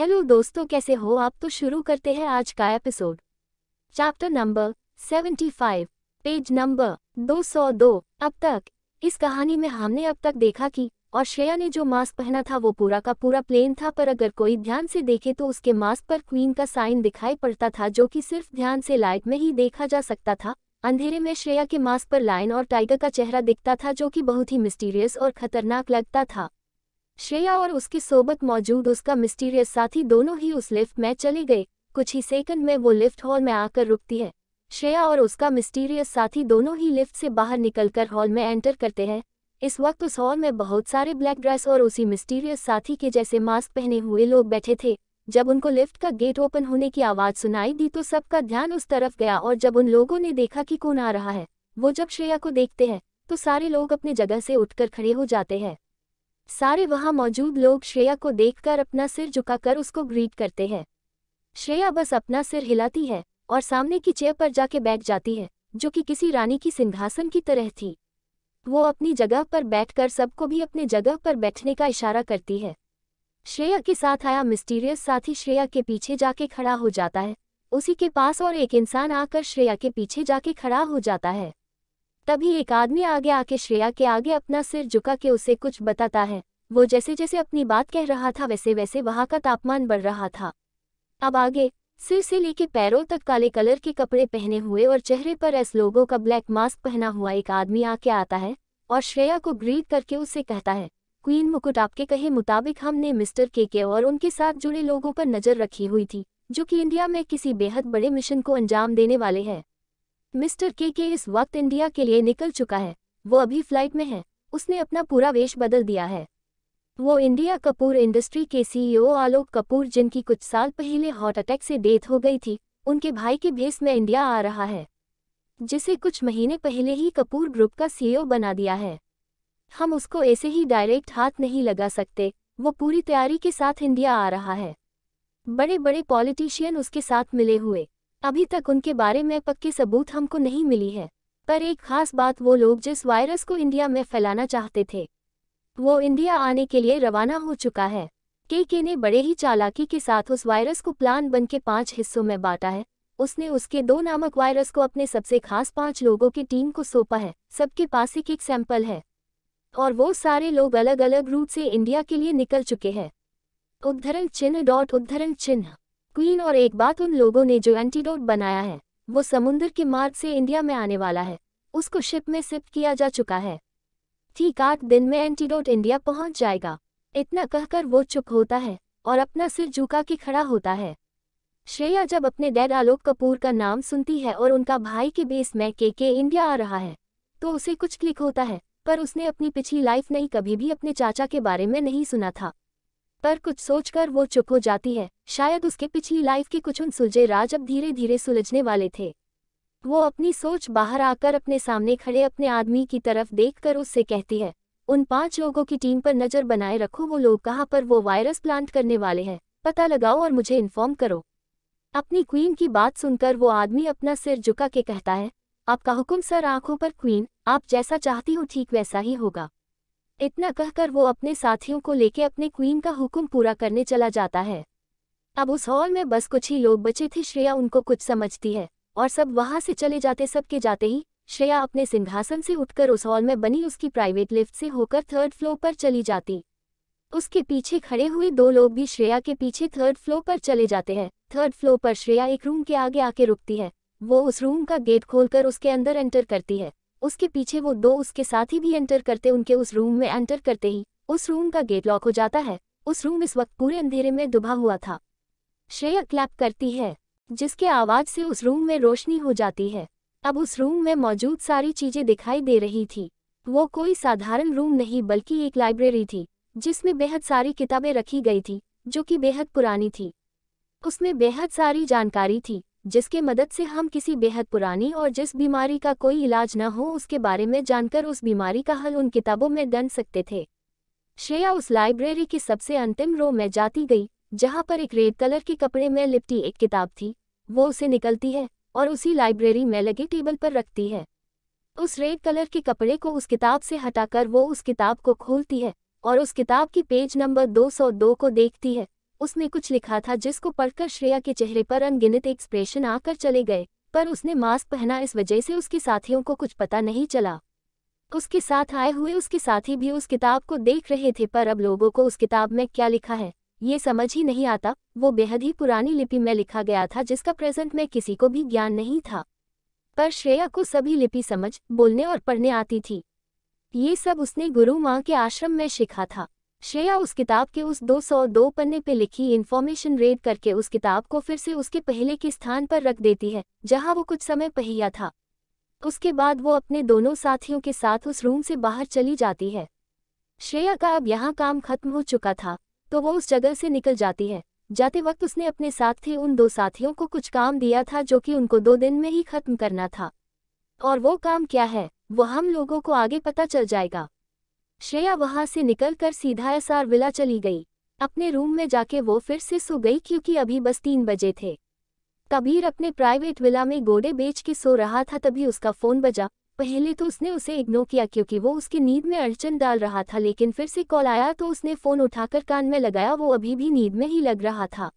hello दोस्तों कैसे हो आप तो शुरू करते हैं आज का episode chapter number 75 page number 202 अब तक इस कहानी में हमने अब तक देखा कि और श्रेया ने जो मास्क पहना था वो पूरा का पूरा प्लेन था पर अगर कोई ध्यान से देखे तो उसके मास्क पर क्वीन का साइन दिखाई पड़ता था जो कि सिर्फ ध्यान से लाइट में ही देखा जा सकता था अंधेरे में श्रेया के मास्क पर लाइन और टाइगर का चेहरा दिखता था जो कि बहुत ही मिस्टीरियस और खतरनाक लगता था श्रेया और उसकी सोबत मौजूद उसका मिस्टीरियस साथी दोनों ही उस लिफ्ट में चले गए कुछ ही सेकंड में वो लिफ्ट हॉल में आकर रुकती है श्रेया और उसका मिस्टीरियस साथी दोनों ही लिफ्ट से बाहर निकलकर हॉल में एंटर करते हैं इस वक्त उस हॉल में बहुत सारे ब्लैक ड्रेस और उसी मिस्टीरियस साथी के जैसे मास्क पहने हुए लोग बैठे थे जब उनको लिफ्ट का गेट ओपन होने की आवाज़ सुनाई दी तो सबका ध्यान उस तरफ गया और जब उन लोगों ने देखा कि कौन आ रहा है वो जब श्रेया को देखते हैं तो सारे लोग अपने जगह से उठकर खड़े हो जाते हैं सारे वहां मौजूद लोग श्रेया को देखकर अपना सिर झुकाकर उसको ग्रीट करते हैं श्रेया बस अपना सिर हिलाती है और सामने की चेयर पर जाके बैठ जाती है जो कि किसी रानी की सिंहासन की तरह थी वो अपनी जगह पर बैठकर सबको भी अपने जगह पर बैठने का इशारा करती है श्रेया के साथ आया मिस्टीरियस साथी श्रेया के पीछे जाके खड़ा हो जाता है उसी के पास और एक इंसान आकर श्रेया के पीछे जाके खड़ा हो जाता है तभी एक आदमी आगे आके श्रेया के आगे अपना सिर झुका के उसे कुछ बताता है वो जैसे जैसे अपनी बात कह रहा था वैसे वैसे वहाँ का तापमान बढ़ रहा था अब आगे सिर से लेके पैरों तक काले कलर के कपड़े पहने हुए और चेहरे पर एस लोगों का ब्लैक मास्क पहना हुआ एक आदमी आके आता है और श्रेया को ग्रीट करके उसे कहता है क्वीन मुकुट आपके कहे मुताबिक हमने मिस्टर के के और उनके साथ जुड़े लोगों पर नज़र रखी हुई थी जो कि इंडिया में किसी बेहद बड़े मिशन को अंजाम देने वाले हैं मिस्टर के के इस वक्त इंडिया के लिए निकल चुका है वो अभी फ्लाइट में है उसने अपना पूरा वेश बदल दिया है वो इंडिया कपूर इंडस्ट्री के सीईओ e आलोक कपूर जिनकी कुछ साल पहले हार्ट अटैक से डेथ हो गई थी उनके भाई के भेस में इंडिया आ रहा है जिसे कुछ महीने पहले ही कपूर ग्रुप का सीईओ e बना दिया है हम उसको ऐसे ही डायरेक्ट हाथ नहीं लगा सकते वो पूरी तैयारी के साथ इंडिया आ रहा है बड़े बड़े पॉलिटिशियन उसके साथ मिले हुए अभी तक उनके बारे में पक्के सबूत हमको नहीं मिली है पर एक खास बात वो लोग जिस वायरस को इंडिया में फैलाना चाहते थे वो इंडिया आने के लिए रवाना हो चुका है के के ने बड़े ही चालाकी के साथ उस वायरस को प्लान बन के पांच हिस्सों में बांटा है उसने उसके दो नामक वायरस को अपने सबसे खास पांच लोगों की टीम को सौंपा है सबके पास एक एक सैंपल है और वो सारे लोग अलग अलग रूट से इंडिया के लिए निकल चुके हैं उद्धरण चिन्ह डॉट उद्धरण चिन्ह क्वीन और एक बात उन लोगों ने जो एंटीडोट बनाया है वो समुन्द्र के मार्ग से इंडिया में आने वाला है उसको शिप में सिप किया जा चुका है ठीक आठ दिन में एंटीडोट इंडिया पहुंच जाएगा इतना कहकर वो चुप होता है और अपना सिर झुका के खड़ा होता है श्रेया जब अपने डैड आलोक कपूर का नाम सुनती है और उनका भाई के बेस में के के इंडिया आ रहा है तो उसे कुछ क्लिक होता है पर उसने अपनी पिछली लाइफ नहीं कभी भी अपने चाचा के बारे में नहीं सुना था पर कुछ सोचकर वो चुप हो जाती है शायद उसके पिछली लाइफ के कुछ उनसुलझे राज अब धीरे धीरे सुलझने वाले थे वो अपनी सोच बाहर आकर अपने सामने खड़े अपने आदमी की तरफ देखकर उससे कहती है उन पांच लोगों की टीम पर नजर बनाए रखो वो लोग कहाँ पर वो वायरस प्लांट करने वाले हैं पता लगाओ और मुझे इन्फॉर्म करो अपनी क्वीन की बात सुनकर वो आदमी अपना सिर झुका के कहता है आपका हुक्म सर आंखों पर क्वीन आप जैसा चाहती हो ठीक वैसा ही होगा इतना कहकर वो अपने साथियों को लेके अपने क्वीन का हुक्म पूरा करने चला जाता है अब उस हॉल में बस कुछ ही लोग बचे थे श्रेया उनको कुछ समझती है और सब वहां से चले जाते सबके जाते ही श्रेया अपने सिंहासन से उठकर उस हॉल में बनी उसकी प्राइवेट लिफ्ट से होकर थर्ड फ्लोर पर चली जाती उसके पीछे खड़े हुए दो लोग भी श्रेया के पीछे थर्ड फ्लोर पर चले जाते हैं थर्ड फ्लोर पर श्रेया एक रूम के आगे आके रुकती है वो उस रूम का गेट खोलकर उसके अंदर एंटर करती है उसके पीछे वो दो उसके साथी भी एंटर करते उनके उस रूम में एंटर करते ही उस रूम का गेट लॉक हो जाता है उस रूम इस वक्त पूरे अंधेरे में दुबा हुआ था श्रेया क्लैप करती है जिसके आवाज से उस रूम में रोशनी हो जाती है अब उस रूम में मौजूद सारी चीजें दिखाई दे रही थी वो कोई साधारण रूम नहीं बल्कि एक लाइब्रेरी थी जिसमें बेहद सारी किताबें रखी गई थी जो कि बेहद पुरानी थी उसमें बेहद सारी जानकारी थी जिसके मदद से हम किसी बेहद पुरानी और जिस बीमारी का कोई इलाज न हो उसके बारे में जानकर उस बीमारी का हल उन किताबों में डन सकते थे श्रेया उस लाइब्रेरी की सबसे अंतिम रो में जाती गई जहाँ पर एक रेड कलर के कपड़े में लिपटी एक किताब थी वो उसे निकलती है और उसी लाइब्रेरी में लगे टेबल पर रखती है उस रेड कलर के कपड़े को उस किताब से हटाकर वो उस किताब को खोलती है और उस किताब की पेज नंबर 202 को देखती है उसने कुछ लिखा था जिसको पढ़कर श्रेया के चेहरे पर अनगिनत एक्सप्रेशन आकर चले गए पर उसने मास्क पहना इस वजह से उसके साथियों को कुछ पता नहीं चला उसके साथ आए हुए उसके साथी भी उस किताब को देख रहे थे पर अब लोगों को उस किताब में क्या लिखा है ये समझ ही नहीं आता वो बेहद ही पुरानी लिपि में लिखा गया था जिसका प्रेजेंट में किसी को भी ज्ञान नहीं था पर श्रेया को सभी लिपि समझ बोलने और पढ़ने आती थी ये सब उसने गुरु माँ के आश्रम में सीखा था श्रेया उस किताब के उस 202 पन्ने पे लिखी इन्फॉर्मेशन रेड करके उस किताब को फिर से उसके पहले के स्थान पर रख देती है जहां वो कुछ समय पहिया था उसके बाद वो अपने दोनों साथियों के साथ उस रूम से बाहर चली जाती है श्रेया का अब यहाँ काम खत्म हो चुका था तो वो उस जगह से निकल जाती है जाते वक्त उसने अपने साथ थे उन दो साथियों को कुछ काम दिया था जो कि उनको दो दिन में ही खत्म करना था और वो काम क्या है वो हम लोगों को आगे पता चल जाएगा श्रेया वहां से निकलकर सीधा एसआर विला चली गई अपने रूम में जाके वो फिर से सो गई क्योंकि अभी बस तीन बजे थे कबीर अपने प्राइवेट विला में गोडे बेच के सो रहा था तभी उसका फ़ोन बजा पहले तो उसने उसे इग्नोर किया क्योंकि वो उसकी नींद में अड़चन डाल रहा था लेकिन फिर से कॉल आया तो उसने फ़ोन उठाकर कान में लगाया वो अभी भी नींद में ही लग रहा था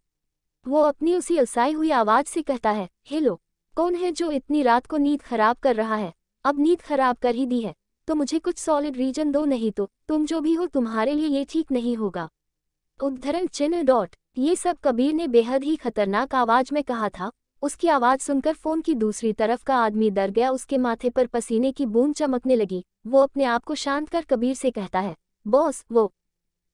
वो अपनी उसी उलसाई हुई आवाज़ से कहता है हेलो कौन है जो इतनी रात को नींद खराब कर रहा है अब नींद खराब कर ही दी है तो मुझे कुछ सॉलिड रीजन दो नहीं तो तुम जो भी हो तुम्हारे लिए ये ठीक नहीं होगा उद्धरण चिन्ह डॉट ये सब कबीर ने बेहद ही खतरनाक आवाज में कहा था उसकी आवाज सुनकर फोन की दूसरी तरफ का आदमी डर गया उसके माथे पर पसीने की बूंद चमकने लगी वो अपने आप को शांत कर कबीर से कहता है बॉस वो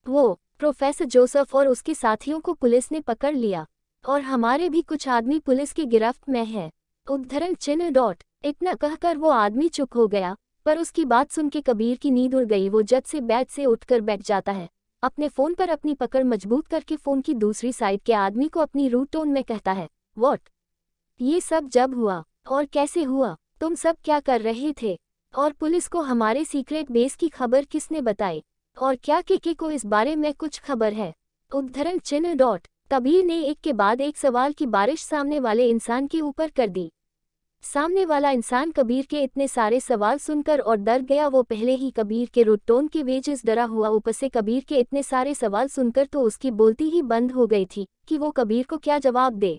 वो प्रोफेसर जोसेफ और उसके साथियों को पुलिस ने पकड़ लिया और हमारे भी कुछ आदमी पुलिस की गिरफ्त में हैं उद्धरण चिन्ह डॉट इतना कहकर वो आदमी चुप हो गया पर उसकी बात सुन के कबीर की नींद उड़ गई वो जद से बैच से उठकर बैठ जाता है अपने फ़ोन पर अपनी पकड़ मजबूत करके फ़ोन की दूसरी साइड के आदमी को अपनी रूट टोन में कहता है वॉट ये सब जब हुआ और कैसे हुआ तुम सब क्या कर रहे थे और पुलिस को हमारे सीक्रेट बेस की खबर किसने बताई और क्या केके को इस बारे में कुछ खबर है उद्धरण चिन्ह डॉट कबीर ने एक के बाद एक सवाल की बारिश सामने वाले इंसान के ऊपर कर दी सामने वाला इंसान कबीर के इतने सारे सवाल सुनकर और डर गया वो पहले ही कबीर के रुटोन के वेजेस डरा हुआ ऊपर से कबीर के इतने सारे सवाल सुनकर तो उसकी बोलती ही बंद हो गई थी कि वो कबीर को क्या जवाब दे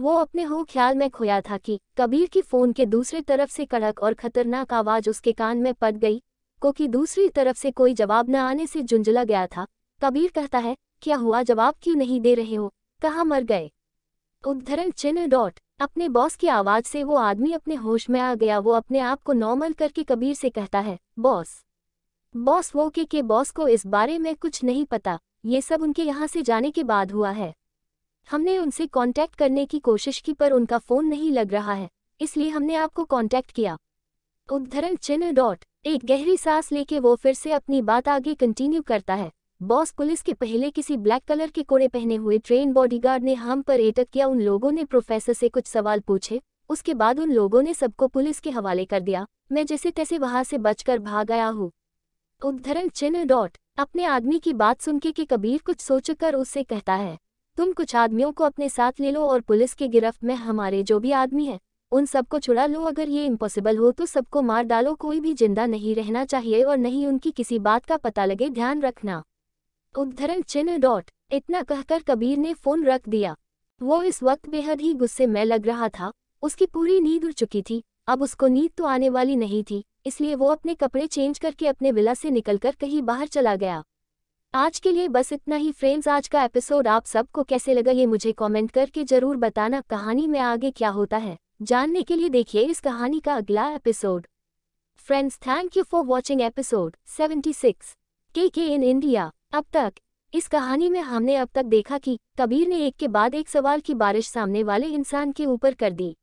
वो अपने हो ख्याल में खोया था कि कबीर की फ़ोन के दूसरे तरफ से कड़क और खतरनाक आवाज़ उसके कान में पड़ गई को कि दूसरी तरफ से कोई जवाब न आने से झुंझला गया था कबीर कहता है क्या हुआ जवाब क्यों नहीं दे रहे हो कहाँ मर गए उद्धरण चिन्ह डॉट अपने बॉस की आवाज से वो आदमी अपने होश में आ गया वो अपने आप को नॉर्मल करके कबीर से कहता है बॉस बॉस वो के के बॉस को इस बारे में कुछ नहीं पता ये सब उनके यहाँ से जाने के बाद हुआ है हमने उनसे कांटेक्ट करने की कोशिश की पर उनका फ़ोन नहीं लग रहा है इसलिए हमने आपको कांटेक्ट किया उद्धरण चिन्ह डॉट एक गहरी सांस लेके वो फिर से अपनी बात आगे कंटिन्यू करता है बॉस पुलिस के पहले किसी ब्लैक कलर के कोड़े पहने हुए ट्रेन बॉडीगार्ड ने हम पर एटक किया उन लोगों ने प्रोफेसर से कुछ सवाल पूछे उसके बाद उन लोगों ने सबको पुलिस के हवाले कर दिया मैं जैसे तैसे वहां से बचकर भाग गया हूँ उद्धरण चिन्ह डॉट अपने आदमी की बात सुनके के कबीर कुछ सोचकर उससे कहता है तुम कुछ आदमियों को अपने साथ ले लो और पुलिस के गिरफ्त में हमारे जो भी आदमी हैं उन सबको छुड़ा लो अगर ये इम्पॉसिबल हो तो सबको मार डालो कोई भी जिंदा नहीं रहना चाहिए और नहीं उनकी किसी बात का पता लगे ध्यान रखना उद्धरण चिन्ह डॉट इतना कहकर कबीर ने फोन रख दिया वो इस वक्त बेहद ही गुस्से में लग रहा था उसकी पूरी नींद उड़ चुकी थी अब उसको नींद तो आने वाली नहीं थी इसलिए वो अपने कपड़े चेंज करके अपने विला से निकलकर कहीं बाहर चला गया आज के लिए बस इतना ही फ्रेंड्स आज का एपिसोड आप सबको कैसे लगा ये मुझे कमेंट करके जरूर बताना कहानी में आगे क्या होता है जानने के लिए देखिए इस कहानी का अगला episode friends thank you for watching episode six के के इन इंडिया अब तक इस कहानी में हमने अब तक देखा कि कबीर ने एक के बाद एक सवाल की बारिश सामने वाले इंसान के ऊपर कर दी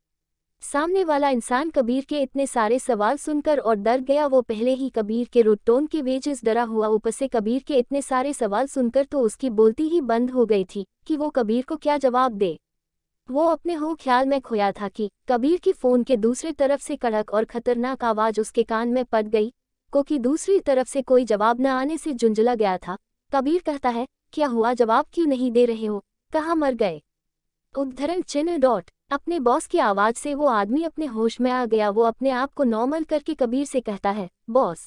सामने वाला इंसान कबीर के इतने सारे सवाल सुनकर और डर गया वो पहले ही कबीर के रुटोन के वेजेस डरा हुआ ऊपर से कबीर के इतने सारे सवाल सुनकर तो उसकी बोलती ही बंद हो गई थी कि वो कबीर को क्या जवाब दे वो अपने हो ख्याल में खोया था कि कबीर की फ़ोन के दूसरे तरफ से कड़क और खतरनाक आवाज़ उसके कान में पड़ गई को कि दूसरी तरफ से कोई जवाब न आने से झुंझला गया था कबीर कहता है क्या हुआ जवाब क्यों नहीं दे रहे हो कहाँ मर गए उद्धरण चिन्ह डॉट अपने बॉस की आवाज़ से वो आदमी अपने होश में आ गया वो अपने आप को नॉर्मल करके कबीर से कहता है बॉस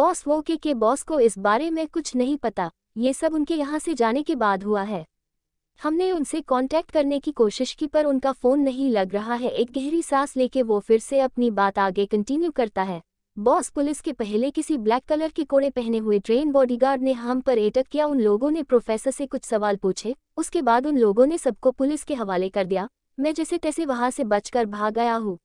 बॉस वो के के बॉस को इस बारे में कुछ नहीं पता ये सब उनके यहाँ से जाने के बाद हुआ है हमने उनसे कांटेक्ट करने की कोशिश की पर उनका फ़ोन नहीं लग रहा है एक गहरी सांस लेके वो फिर से अपनी बात आगे कंटिन्यू करता है बॉस पुलिस के पहले किसी ब्लैक कलर के कोड़े पहने हुए ट्रेन बॉडीगार्ड ने हम पर एटक किया उन लोगों ने प्रोफेसर से कुछ सवाल पूछे उसके बाद उन लोगों ने सबको पुलिस के हवाले कर दिया मैं जैसे तैसे वहां से बचकर भाग गया हूँ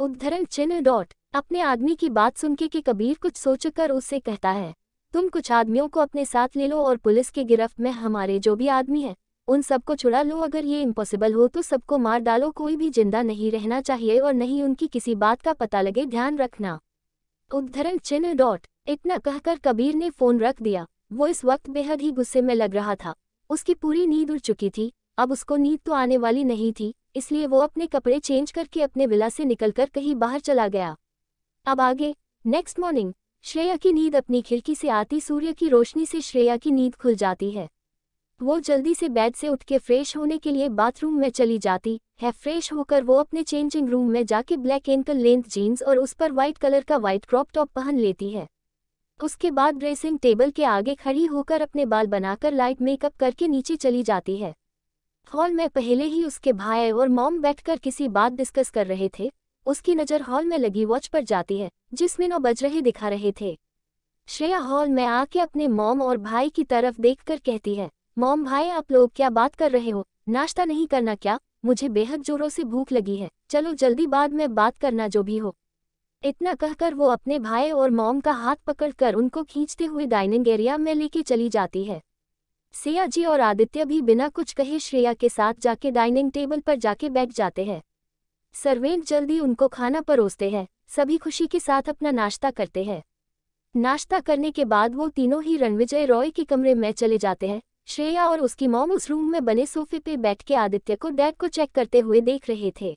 उद्धरण चिन्ह डॉट अपने आदमी की बात सुनके के कबीर कुछ सोचकर उससे कहता है तुम कुछ आदमियों को अपने साथ ले लो और पुलिस के गिरफ्त में हमारे जो भी आदमी हैं उन सबको छुड़ा लो अगर ये इम्पॉसिबल हो तो सबको मार डालो कोई भी जिंदा नहीं रहना चाहिए और नहीं उनकी किसी बात का पता लगे ध्यान रखना उद्धरण चिन्ह डॉट इतना कहकर कबीर ने फोन रख दिया वो इस वक्त बेहद ही गुस्से में लग रहा था उसकी पूरी नींद उड़ चुकी थी अब उसको नींद तो आने वाली नहीं थी इसलिए वो अपने कपड़े चेंज करके अपने विला से निकलकर कहीं बाहर चला गया अब आगे नेक्स्ट मॉर्निंग श्रेया की नींद अपनी खिड़की से आती सूर्य की रोशनी से श्रेया की नींद खुल जाती है वो जल्दी से बेड से उठ के फ्रेश होने के लिए बाथरूम में चली जाती है फ्रेश होकर वो अपने चेंजिंग रूम में जाके ब्लैक एंकल लेंथ जीन्स और उस पर व्हाइट कलर का व्हाइट क्रॉप टॉप पहन लेती है उसके बाद ड्रेसिंग टेबल के आगे खड़ी होकर अपने बाल बनाकर लाइट मेकअप करके नीचे चली जाती है हॉल में पहले ही उसके भाई और मॉम बैठकर किसी बात डिस्कस कर रहे थे उसकी नज़र हॉल में लगी वॉच पर जाती है जिसमें नौ बज रहे दिखा रहे थे श्रेया हॉल में आके अपने मॉम और भाई की तरफ देखकर कहती है मोम भाई आप लोग क्या बात कर रहे हो नाश्ता नहीं करना क्या मुझे बेहद जोरों से भूख लगी है चलो जल्दी बाद में बात करना जो भी हो इतना कहकर वो अपने भाई और मोम का हाथ पकड़कर उनको खींचते हुए डाइनिंग एरिया में लेके चली जाती है सिया जी और आदित्य भी बिना कुछ कहे श्रेया के साथ जाके डाइनिंग टेबल पर जाके बैठ जाते हैं सर्वेंट जल्दी उनको खाना परोसते हैं सभी खुशी के साथ अपना नाश्ता करते हैं नाश्ता करने के बाद वो तीनों ही रणविजय रॉय के कमरे में चले जाते हैं श्रेया और उसकी मॉम उस रूम में बने सोफे पे बैठ के आदित्य को डैड को चेक करते हुए देख रहे थे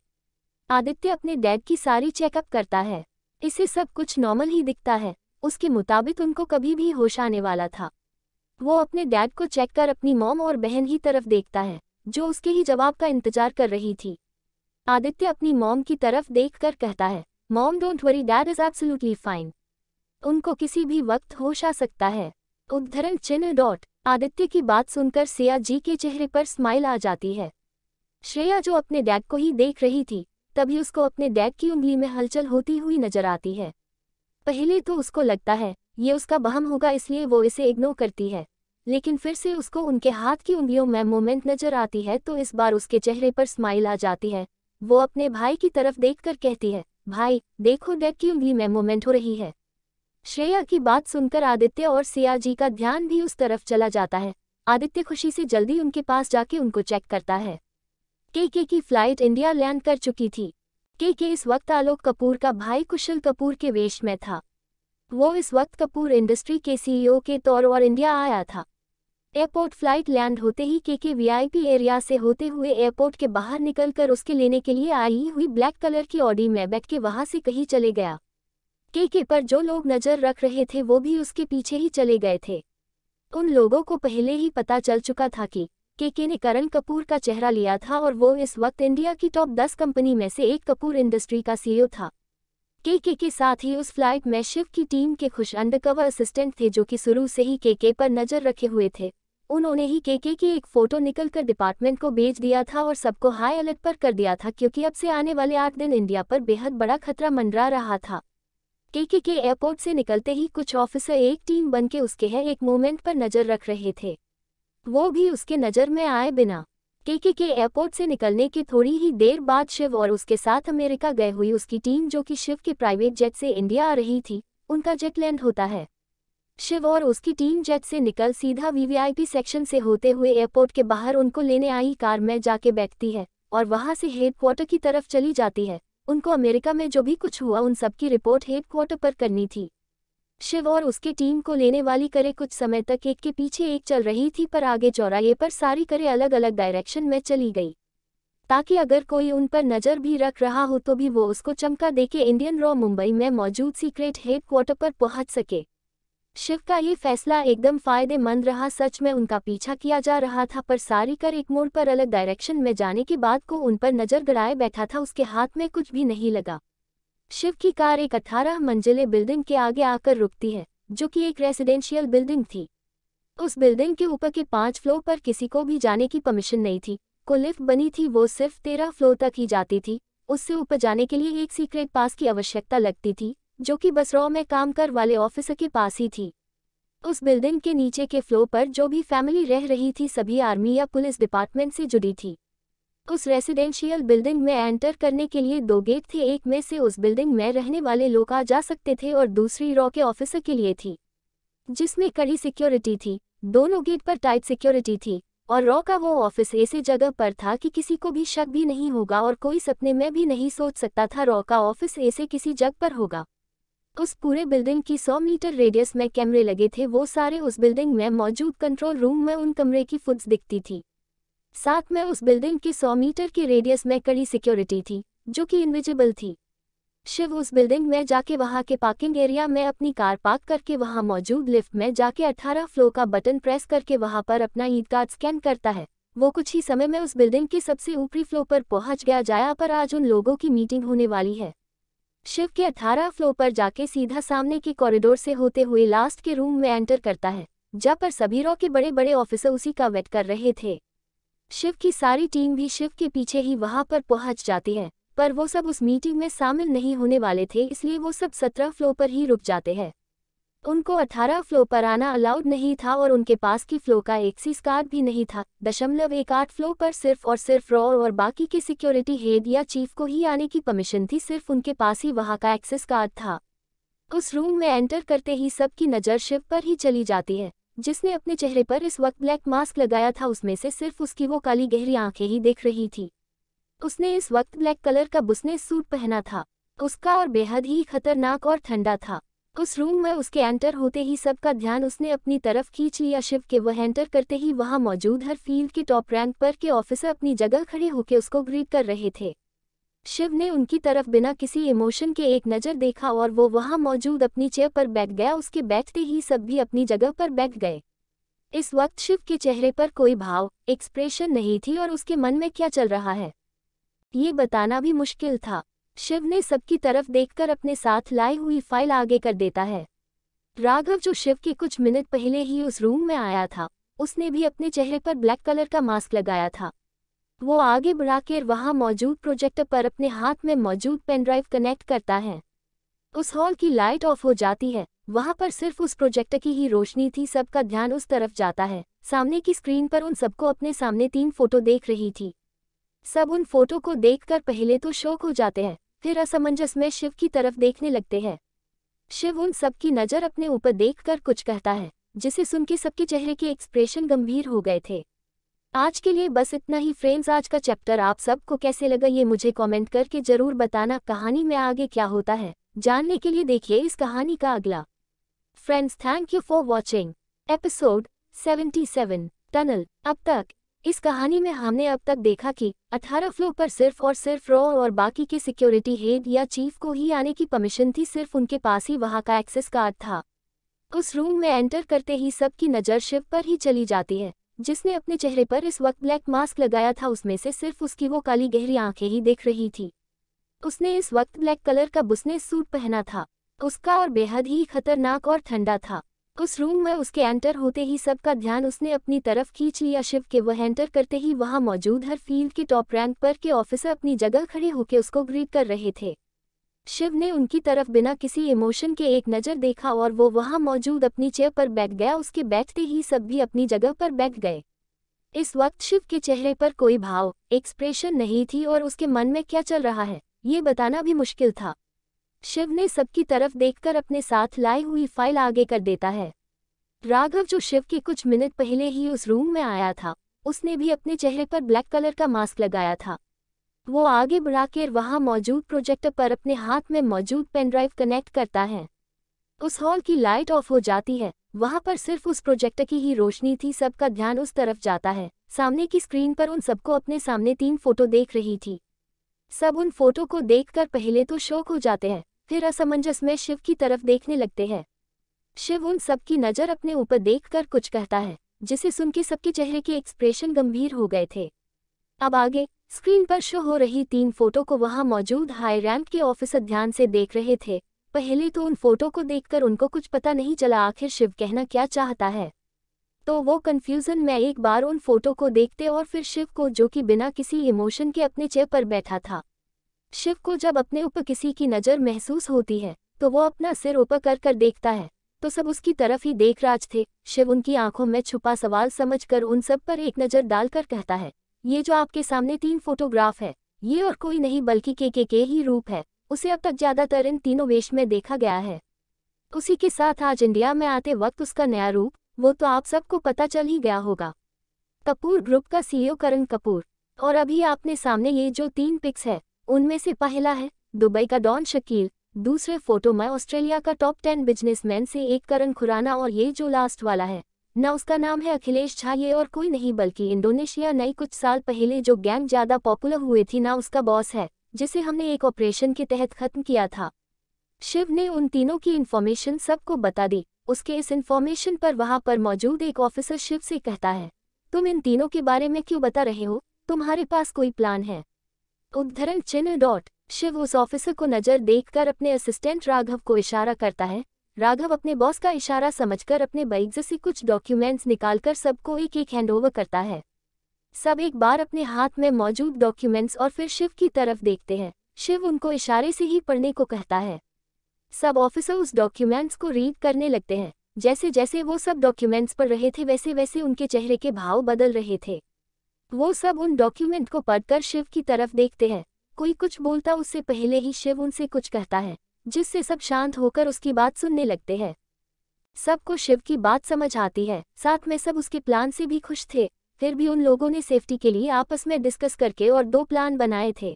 आदित्य अपने डैड की सारी चेकअप करता है इसे सब कुछ नॉर्मल ही दिखता है उसके मुताबिक उनको कभी भी होश आने वाला था वो अपने डैड को चेक कर अपनी मॉम और बहन ही तरफ देखता है जो उसके ही जवाब का इंतजार कर रही थी आदित्य अपनी मॉम की तरफ देख कर कहता है mom don't worry dad is absolutely fine उनको किसी भी वक्त होश आ सकता है उद्धरण चिन्ह डॉट आदित्य की बात सुनकर सिया जी के चेहरे पर स्माइल आ जाती है श्रेया जो अपने डैग को ही देख रही थी तभी उसको अपने डैग की उंगली में हलचल होती हुई नजर आती है पहले तो उसको लगता है ये उसका बहम होगा इसलिए वो इसे इग्नोर करती है लेकिन फिर से उसको उनके हाथ की उंगलियों में मोमेंट नजर आती है तो इस बार उसके चेहरे पर स्माइल आ जाती है वो अपने भाई की तरफ देखकर कहती है भाई देखो डैग की उंगली में मोमेंट हो रही है श्रेया की बात सुनकर आदित्य और सिया जी का ध्यान भी उस तरफ चला जाता है आदित्य खुशी से जल्दी उनके पास जाके उनको चेक करता है के के की फ्लाइट इंडिया लैंड कर चुकी थी के के इस वक्त आलोक कपूर का भाई कुशल कपूर के वेश में था वो इस वक्त कपूर इंडस्ट्री के सीईओ e के तौर और इंडिया आया था एयरपोर्ट फ्लाइट लैंड होते ही के के वीआईपी एरिया से होते हुए एयरपोर्ट के बाहर निकलकर उसके लेने के लिए आई हुई ब्लैक कलर की ऑडी में बैठ के वहां से कहीं चले गया केके पर जो लोग नजर रख रहे थे वो भी उसके पीछे ही चले गए थे उन लोगों को पहले ही पता चल चुका था कि केके ने करण कपूर का चेहरा लिया था और वो इस वक्त इंडिया की टॉप दस कंपनी में से एक कपूर इंडस्ट्री का सीईओ था केके के साथ ही उस फ्लाइट में शिव की टीम के खुश अंडरकवर असिस्टेंट थे जो कि शुरू से ही केके पर नजर रखे हुए थे उन्होंने ही केके की एक फोटो निकलकर डिपार्टमेंट को भेज दिया था और सबको हाई अलर्ट पर कर दिया था क्योंकि अब से आने वाले आठ दिन इंडिया पर बेहद बड़ा खतरा मंडरा रहा था केके के एयरपोर्ट से निकलते ही कुछ ऑफिसर एक टीम बन के उसके हैं एक मोमेंट पर नज़र रख रहे थे वो भी उसके नज़र में आए बिना केके के के एयरपोर्ट से निकलने के थोड़ी ही देर बाद शिव और उसके साथ अमेरिका गए हुई उसकी टीम जो कि शिव के प्राइवेट जेट से इंडिया आ रही थी उनका जेट लैंड होता है शिव और उसकी टीम जेट से निकल सीधा वीवीआईपी सेक्शन से होते हुए एयरपोर्ट के बाहर उनको लेने आई कार में जाके बैठती है और वहां से हेडक्वार्टर की तरफ चली जाती है उनको अमेरिका में जो भी कुछ हुआ उन सब की रिपोर्ट हेडक्वार्टर पर करनी थी शिव और उसकी टीम को लेने वाली करे कुछ समय तक एक के पीछे एक चल रही थी पर आगे चौराहे पर सारी करे अलग अलग डायरेक्शन में चली गई ताकि अगर कोई उन पर नज़र भी रख रहा हो तो भी वो उसको चमका देके इंडियन रॉ मुंबई में मौजूद सीक्रेट हेडक्वार्टर पर पहुंच सके शिव का ये फैसला एकदम फायदेमंद रहा सच में उनका पीछा किया जा रहा था पर कर एक मोड़ पर अलग डायरेक्शन में जाने के बाद को उन पर नजर गड़ाए बैठा था उसके हाथ में कुछ भी नहीं लगा शिव की कार एक अठारह मंजिले बिल्डिंग के आगे आकर रुकती है जो कि एक रेसिडेंशियल बिल्डिंग थी उस बिल्डिंग के ऊपर के पांच फ्लोर पर किसी को भी जाने की परमिशन नहीं थी को लिफ्ट बनी थी वो सिर्फ तेरह फ्लोर तक ही जाती थी उससे ऊपर जाने के लिए एक सीक्रेट पास की आवश्यकता लगती थी जो कि बसरौ में काम कर वाले ऑफिसर के पास ही थी उस बिल्डिंग के नीचे के फ्लोर पर जो भी फैमिली रह रही थी सभी आर्मी या पुलिस डिपार्टमेंट से जुड़ी थी उस रेसिडेंशियल बिल्डिंग में एंटर करने के लिए दो गेट थे एक में से उस बिल्डिंग में रहने वाले लोग आ जा सकते थे और दूसरी रॉ के ऑफिसर के लिए थी जिसमें कड़ी सिक्योरिटी थी दोनों गेट पर टाइट सिक्योरिटी थी और रॉ का वो ऑफिस ऐसे जगह पर था कि किसी को भी शक भी नहीं होगा और कोई सपने में भी नहीं सोच सकता था रॉ का ऑफिस ऐसे किसी जग पर होगा उस पूरे बिल्डिंग की 100 मीटर रेडियस में कैमरे लगे थे वो सारे उस बिल्डिंग में मौजूद कंट्रोल रूम में उन कमरे की फुट्स दिखती थी साथ में उस बिल्डिंग की 100 मीटर की रेडियस में कड़ी सिक्योरिटी थी जो कि इनविजिबल थी शिव उस बिल्डिंग में जाके वहाँ के पार्किंग एरिया में अपनी कार पार्क करके वहाँ मौजूद लिफ्ट में जाके 18 फ्लोर का बटन प्रेस करके वहाँ पर अपना ईद कार्ड स्कैन करता है वो कुछ ही समय में उस बिल्डिंग के सबसे ऊपरी फ्लोर पर पहुंच गया जाया पर आज उन लोगों की मीटिंग होने वाली है शिव के अठारह फ्लोर पर जाके सीधा सामने के कॉरिडोर से होते हुए लास्ट के रूम में एंटर करता है जब पर सभी रॉ के बड़े बड़े ऑफिसर उसी का वेट कर रहे थे शिव की सारी टीम भी शिव के पीछे ही वहां पर पहुंच जाती है पर वो सब उस मीटिंग में शामिल नहीं होने वाले थे इसलिए वो सब सत्रह फ़्लोर पर ही रुक जाते हैं उनको 18 फ्लो पर आना अलाउड नहीं था और उनके पास की फ्लो का एक्सिस कार्ड भी नहीं था दशमलव एक आठ फ्लो पर सिर्फ और सिर्फ रॉ और बाकी के सिक्योरिटी हेड या चीफ को ही आने की परमिशन थी सिर्फ उनके पास ही वहाँ का एक्सेस कार्ड था उस रूम में एंटर करते ही सबकी नज़र शिव पर ही चली जाती है जिसने अपने चेहरे पर इस वक्त ब्लैक मास्क लगाया था उसमें से सिर्फ उसकी वो काली गहरी आंखें ही देख रही थी उसने इस वक्त ब्लैक कलर का बुसने सूट पहना था उसका और बेहद ही खतरनाक और ठंडा था उस रूम में उसके एंटर होते ही सबका ध्यान उसने अपनी तरफ खींच लिया शिव के वह एंटर करते ही वहां मौजूद हर फील्ड के टॉप रैंक पर के ऑफिसर अपनी जगह खड़े होकर उसको ग्रीट कर रहे थे शिव ने उनकी तरफ बिना किसी इमोशन के एक नज़र देखा और वो वहां मौजूद अपनी चेयर पर बैठ गया उसके बैठते ही सब भी अपनी जगह पर बैठ गए इस वक्त शिव के चेहरे पर कोई भाव एक्सप्रेशन नहीं थी और उसके मन में क्या चल रहा है ये बताना भी मुश्किल था शिव ने सबकी तरफ देखकर अपने साथ लाई हुई फाइल आगे कर देता है राघव जो शिव के कुछ मिनट पहले ही उस रूम में आया था उसने भी अपने चेहरे पर ब्लैक कलर का मास्क लगाया था वो आगे बढ़ाकर वहां मौजूद प्रोजेक्टर पर अपने हाथ में मौजूद पेनड्राइव कनेक्ट करता है उस हॉल की लाइट ऑफ हो जाती है वहां पर सिर्फ उस प्रोजेक्टर की ही रोशनी थी सबका ध्यान उस तरफ जाता है सामने की स्क्रीन पर उन सबको अपने सामने तीन फोटो देख रही थी सब उन फोटो को देखकर पहले तो शौक हो जाते हैं फिर असमंजस में शिव की तरफ देखने लगते हैं शिव उन सबकी नज़र अपने ऊपर देखकर कुछ कहता है जिसे सुन के सबके चेहरे के एक्सप्रेशन गंभीर हो गए थे आज के लिए बस इतना ही फ्रेंड्स आज का चैप्टर आप सबको कैसे लगा ये मुझे कमेंट करके जरूर बताना कहानी में आगे क्या होता है जानने के लिए देखिए इस कहानी का अगला friends thank you for watching episode 77 tunnel अब तक इस कहानी में हमने अब तक देखा कि 18 फ्लोर पर सिर्फ और सिर्फ रॉ और बाकी के सिक्योरिटी हेड या चीफ को ही आने की परमिशन थी सिर्फ उनके पास ही वहां का एक्सेस कार्ड था उस रूम में एंटर करते ही सबकी नज़र शिव पर ही चली जाती है जिसने अपने चेहरे पर इस वक्त ब्लैक मास्क लगाया था उसमें से सिर्फ उसकी वो काली गहरी आंखें ही देख रही थी उसने इस वक्त ब्लैक कलर का बुसने सूट पहना था उसका और बेहद ही खतरनाक और ठंडा था उस रूम में उसके एंटर होते ही सबका ध्यान उसने अपनी तरफ खींच लिया शिव के वह एंटर करते ही वहां मौजूद हर फील्ड के टॉप रैंक पर के ऑफिसर अपनी जगह खड़े होकर उसको ग्रीट कर रहे थे शिव ने उनकी तरफ बिना किसी इमोशन के एक नज़र देखा और वो वहां मौजूद अपनी चेयर पर बैठ गया उसके बैठते ही सब भी अपनी जगह पर बैठ गए इस वक्त शिव के चेहरे पर कोई भाव एक्सप्रेशन नहीं थी और उसके मन में क्या चल रहा है ये बताना भी मुश्किल था शिव ने सबकी तरफ देखकर अपने साथ लाई हुई फाइल आगे कर देता है राघव जो शिव के कुछ मिनट पहले ही उस रूम में आया था उसने भी अपने चेहरे पर ब्लैक कलर का मास्क लगाया था वो आगे बढ़ाकर वहां मौजूद प्रोजेक्टर पर अपने हाथ में मौजूद पेनड्राइव कनेक्ट करता है उस हॉल की लाइट ऑफ हो जाती है वहां पर सिर्फ उस प्रोजेक्टर की ही रोशनी थी सबका ध्यान उस तरफ जाता है सामने की स्क्रीन पर उन सबको अपने सामने तीन फोटो देख रही थी सब उन फोटो को देखकर पहले तो शौक हो जाते हैं फिर असमंजस में शिव की तरफ देखने लगते हैं शिव उन सबकी नज़र अपने ऊपर देखकर कुछ कहता है जिसे सुन के सबके चेहरे के एक्सप्रेशन गंभीर हो गए थे अब आगे स्क्रीन पर शो हो रही तीन फोटो को वहां मौजूद हाई रैंक के ऑफिसर ध्यान से देख रहे थे पहले तो उन फोटो को देखकर उनको कुछ पता नहीं चला आखिर शिव कहना क्या चाहता है तो वो कन्फ्यूज़न में एक बार उन फोटो को देखते और फिर शिव को जो कि बिना किसी इमोशन के अपने चेयर पर बैठा था शिव को जब अपने ऊपर किसी की नज़र महसूस होती है तो वो अपना सिर ऊपर कर कर देखता है तो सब उसकी तरफ ही देख राज थे शिव उनकी आंखों में छुपा सवाल समझकर उन सब पर एक नज़र डालकर कहता है ये जो आपके सामने तीन फोटोग्राफ है ये और कोई नहीं बल्कि के के के ही रूप है उसे अब तक ज़्यादातर इन तीनों वेश में देखा गया है उसी के साथ आज इंडिया में आते वक्त उसका नया रूप वो तो आप सबको पता चल ही गया होगा कपूर ग्रुप का सीईओ करण कपूर और अभी आपने सामने ये जो तीन पिक्स है उनमें से पहला है दुबई का डॉन शकील दूसरे फोटो में ऑस्ट्रेलिया का टॉप टेन बिजनेसमैन से एक करण खुराना और ये जो लास्ट वाला है न उसका नाम है अखिलेश झा ये और कोई नहीं बल्कि इंडोनेशिया नई कुछ साल पहले जो गैंग ज्यादा पॉपुलर हुए थी ना उसका बॉस है जिसे हमने एक ऑपरेशन के तहत खत्म किया था शिव ने उन तीनों की इन्फॉर्मेशन सबको बता दी उसके इस इन्फॉर्मेशन पर वहाँ पर मौजूद एक ऑफिसर शिव से कहता है तुम इन तीनों के बारे में क्यों बता रहे हो तुम्हारे पास कोई प्लान है उद्धरण चिन्ह डॉट शिव उस ऑफिसर को नजर देखकर अपने असिस्टेंट राघव को इशारा करता है राघव अपने बॉस का इशारा समझकर अपने बाइक से कुछ डॉक्यूमेंट्स निकालकर सबको एक एक हैंडओवर करता है सब एक बार अपने हाथ में मौजूद डॉक्यूमेंट्स और फिर शिव की तरफ देखते हैं शिव उनको इशारे से ही पढ़ने को कहता है सब ऑफिसर उस डॉक्यूमेंट्स को रीड करने लगते हैं जैसे जैसे वो सब डॉक्यूमेंट्स पढ़ रहे थे वैसे वैसे उनके चेहरे के भाव बदल रहे थे वो सब उन डॉक्यूमेंट को पढ़कर शिव की तरफ देखते हैं कोई कुछ बोलता उससे पहले ही शिव उनसे कुछ कहता है जिससे सब शांत होकर उसकी बात सुनने लगते हैं सबको शिव की बात समझ आती है साथ में सब उसके प्लान से भी खुश थे फिर भी उन लोगों ने सेफ्टी के लिए आपस में डिस्कस करके और दो प्लान बनाए थे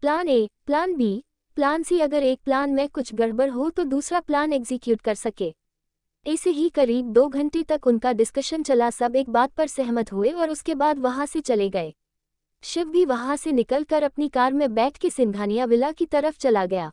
plan A plan B plan C अगर एक प्लान में कुछ गड़बड़ हो तो दूसरा प्लान एग्जीक्यूट कर सके ऐसे ही करीब दो घंटे तक उनका डिस्कशन चला सब एक बात पर सहमत हुए और उसके बाद वहां से चले गए शिव भी वहां से निकलकर अपनी कार में बैठ के सिंघानिया विला की तरफ चला गया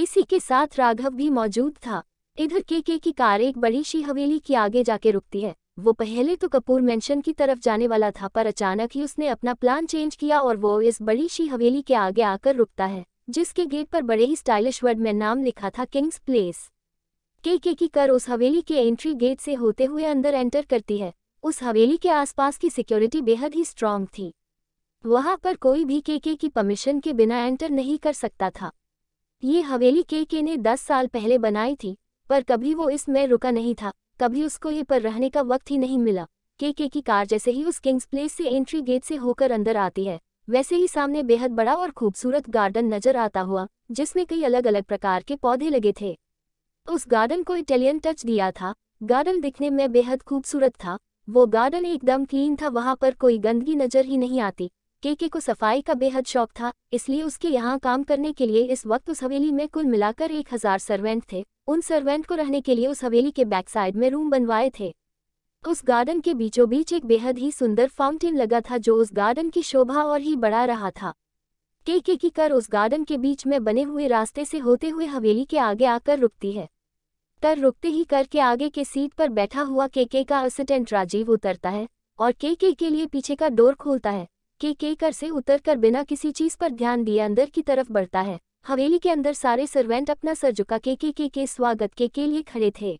एसी के साथ राघव भी मौजूद था इधर के के की कार एक बड़ी सी हवेली की आगे जाके रुकती है वो पहले तो कपूर मेंशन की तरफ जाने वाला था पर अचानक ही उसने अपना प्लान चेंज किया और वो इस बड़ी सी हवेली के आगे आकर रुकता है जिसके गेट पर बड़े ही स्टाइलिश वर्ड में नाम लिखा था किंग्स प्लेस के के की कर उस हवेली के एंट्री गेट से होते हुए अंदर एंटर करती है उस हवेली के आसपास की सिक्योरिटी बेहद ही स्ट्रांग थी वहां पर कोई भी के के की परमिशन के बिना एंटर नहीं कर सकता था ये हवेली के के ने दस साल पहले बनाई थी पर कभी वो इसमें रुका नहीं था कभी उसको ये पर रहने का वक्त ही नहीं मिला के के की कार जैसे ही उस किंग्स प्लेस से एंट्री गेट से होकर अंदर आती है वैसे ही सामने बेहद बड़ा और खूबसूरत गार्डन नजर आता हुआ जिसमें कई अलग अलग प्रकार के पौधे लगे थे उस गार्डन को इटालियन टच दिया था गार्डन दिखने में बेहद खूबसूरत था वो गार्डन एकदम क्लीन था वहाँ पर कोई गंदगी नजर ही नहीं आती केके को सफाई का बेहद शौक था इसलिए उसके यहाँ काम करने के लिए इस वक्त उस हवेली में कुल मिलाकर एक हजार सर्वेंट थे उन सर्वेंट को रहने के लिए उस हवेली के बैक साइड में रूम बनवाए थे उस गार्डन के बीचों बीच एक बेहद ही सुंदर फाउंटेन लगा था जो उस गार्डन की शोभा और ही बढ़ा रहा था केके की कर उस गार्डन के बीच में बने हुए रास्ते से होते हुए हवेली के आगे आकर रुकती है तर रुकते ही कर के आगे के सीट पर बैठा हुआ केके का असिस्टेंट राजीव उतरता है और केके के लिए पीछे का डोर खोलता है केके कर से उतरकर बिना किसी चीज पर ध्यान दिए अंदर की तरफ बढ़ता है हवेली के अंदर सारे सर्वेंट अपना सर झुका के के के के स्वागत के के लिए खड़े थे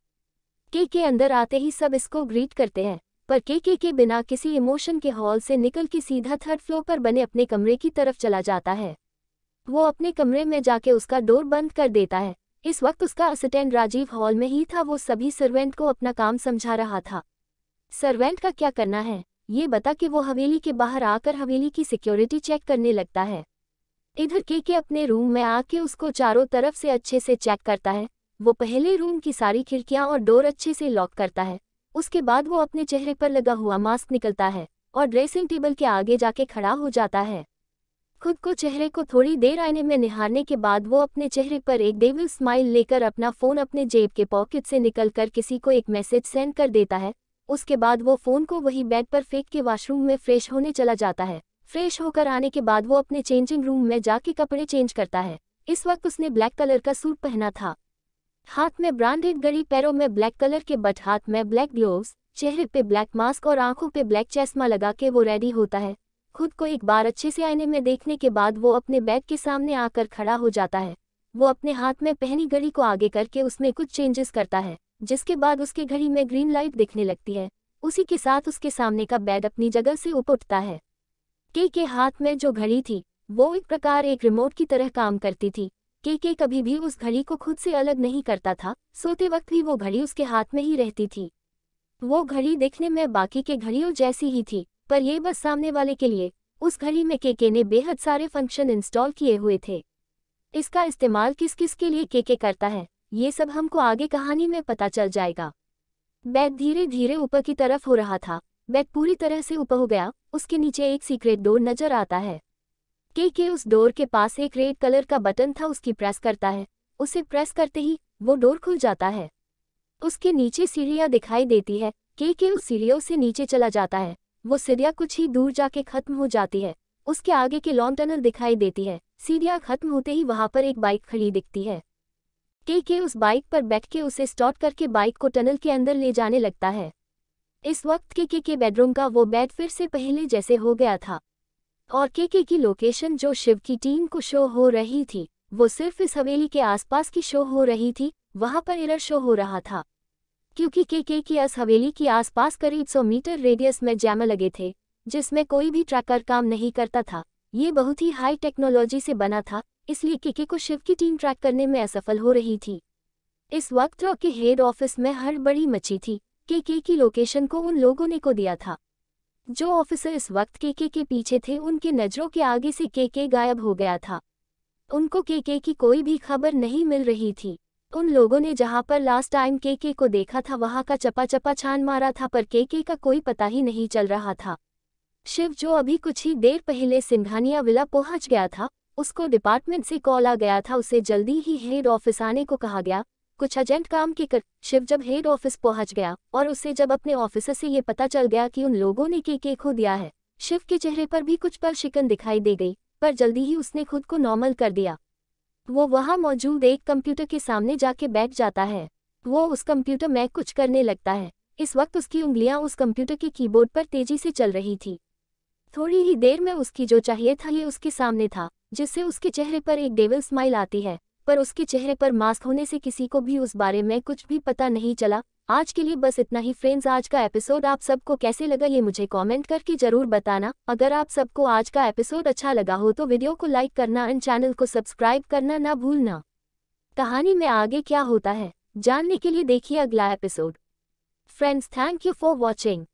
के के अंदर आते ही सब इसको ग्रीट करते हैं पर के के के बिना किसी इमोशन के हॉल से निकल के सीधा थर्ड फ्लोर पर बने अपने कमरे की तरफ चला जाता है वो अपने कमरे में जाके उसका डोर बंद कर देता है इस वक्त उसका असिटेंट राजीव हॉल में ही था वो सभी सर्वेंट को अपना काम समझा रहा था सर्वेंट का क्या करना है ये बता कि वो हवेली के बाहर आकर हवेली की सिक्योरिटी चेक करने लगता है इधर के के अपने रूम में आके उसको चारों तरफ से अच्छे से चेक करता है वो पहले रूम की सारी खिड़कियां और डोर अच्छे से लॉक करता है उसके बाद वो अपने चेहरे पर लगा हुआ मास्क निकलता है और ड्रेसिंग टेबल के आगे जाके खड़ा हो जाता है खुद को चेहरे को थोड़ी देर आईने में निहारने के बाद वो अपने चेहरे पर एक डेविल स्माइल लेकर अपना फ़ोन अपने जेब के पॉकेट से निकल कर किसी को एक मैसेज सेंड कर देता है उसके बाद वो फ़ोन को वही बेड पर फेंक के वॉशरूम में फ्रेश होने चला जाता है फ्रेश होकर आने के बाद वो अपने चेंजिंग रूम में जाके कपड़े चेंज करता है इस वक्त उसने ब्लैक कलर का सूट पहना था हाथ में ब्रांडेड गड़ी पैरों में ब्लैक कलर के बट हाथ में ब्लैक ग्लोव्स चेहरे पे ब्लैक मास्क और आंखों पे ब्लैक चश्मा लगा के वो रेडी होता है खुद को एक बार अच्छे से आईने में देखने के बाद वो अपने बैग के सामने आकर खड़ा हो जाता है वो अपने हाथ में पहनी घड़ी को आगे करके उसमें कुछ चेंजेस करता है जिसके बाद उसके घड़ी में ग्रीन लाइट दिखने लगती है उसी के साथ उसके सामने का बैग अपनी जगह से उप उठता है के के हाथ में जो घड़ी थी वो एक प्रकार एक रिमोट की तरह काम करती थी के के कभी भी उस घड़ी को खुद से अलग नहीं करता था सोते वक्त भी वो घड़ी उसके हाथ में ही रहती थी वो घड़ी देखने में बाकी के घड़ियों जैसी ही थी पर ये बस सामने वाले के लिए उस घड़ी में केके ने बेहद सारे फंक्शन इंस्टॉल किए हुए थे इसका इस्तेमाल किस किस के लिए केके करता है ये सब हमको आगे कहानी में पता चल जाएगा बैग धीरे धीरे ऊपर की तरफ हो रहा था बैग पूरी तरह से ऊपर हो गया उसके नीचे एक सीक्रेट डोर नजर आता है के के उस डोर के पास एक रेड कलर का बटन था उसकी प्रेस करता है उसे प्रेस करते ही वो डोर खुल जाता है उसके नीचे सीढ़ियाँ दिखाई देती है के के उस सीढ़ियों से नीचे चला जाता है वो सीरिया कुछ ही दूर जाके खत्म हो जाती है उसके आगे की लॉन्ग टनल दिखाई देती है सीरिया खत्म होते ही वहां पर एक बाइक खड़ी दिखती है के के उस बाइक पर बैठ के उसे स्टॉट करके बाइक को टनल के अंदर ले जाने लगता है इस वक्त के के, के बेडरूम का वो बेड फिर से पहले जैसे हो गया था और के के की लोकेशन जो शिव की टीम को शो हो रही थी वो सिर्फ इस हवेली के आसपास की शो हो रही थी वहां पर इरर शो हो रहा था क्योंकि के के की अस हवेली के आसपास करीब सौ मीटर रेडियस में जैम लगे थे जिसमें कोई भी ट्रैकर काम नहीं करता था ये बहुत ही हाई टेक्नोलॉजी से बना था इसलिए केके को शिव की टीम ट्रैक करने में असफल हो रही थी इस वक्त के हेड ऑफिस में हर बड़ी मची थी के के की लोकेशन को उन लोगों ने को दिया था जो ऑफिसर इस वक्त के के के पीछे थे उनके नज़रों के आगे से के के गायब हो गया था उनको के के की कोई भी खबर नहीं मिल रही थी उन लोगों ने जहां पर लास्ट टाइम के के को देखा था वहां का चपा चपा छान मारा था पर के के का कोई पता ही नहीं चल रहा था शिव जो अभी कुछ ही देर पहले सिंघानिया विला पहुंच गया था उसको डिपार्टमेंट से कॉल आ गया था उसे जल्दी ही हेड ऑफिस आने को कहा गया कुछ अर्जेंट काम के कर शिव जब हेड ऑफिस पहुंच गया और उसे जब अपने ऑफिसर से ये पता चल गया कि उन लोगों ने के के खो दिया है शिव के चेहरे पर भी कुछ पर शिकन दिखाई दे गई पर जल्दी ही उसने खुद को नॉर्मल कर दिया वो वहाँ मौजूद एक कंप्यूटर के सामने जाके बैठ जाता है वो उस कंप्यूटर में कुछ करने लगता है इस वक्त उसकी उंगलियां उस कंप्यूटर के कीबोर्ड पर तेजी से चल रही थी थोड़ी ही देर में उसकी जो चाहिए था ये उसके सामने था जिससे उसके चेहरे पर एक डेविल स्माइल आती है पर उसके चेहरे पर मास्क होने से किसी को भी उस बारे में कुछ भी पता नहीं चला आज के लिए बस इतना ही फ्रेंड्स आज का एपिसोड आप सबको कैसे लगा ये मुझे कमेंट करके जरूर बताना अगर आप सबको आज का एपिसोड अच्छा लगा हो तो वीडियो को लाइक करना एंड चैनल को सब्सक्राइब करना ना भूलना कहानी में आगे क्या होता है जानने के लिए देखिए अगला episode friends thank you for watching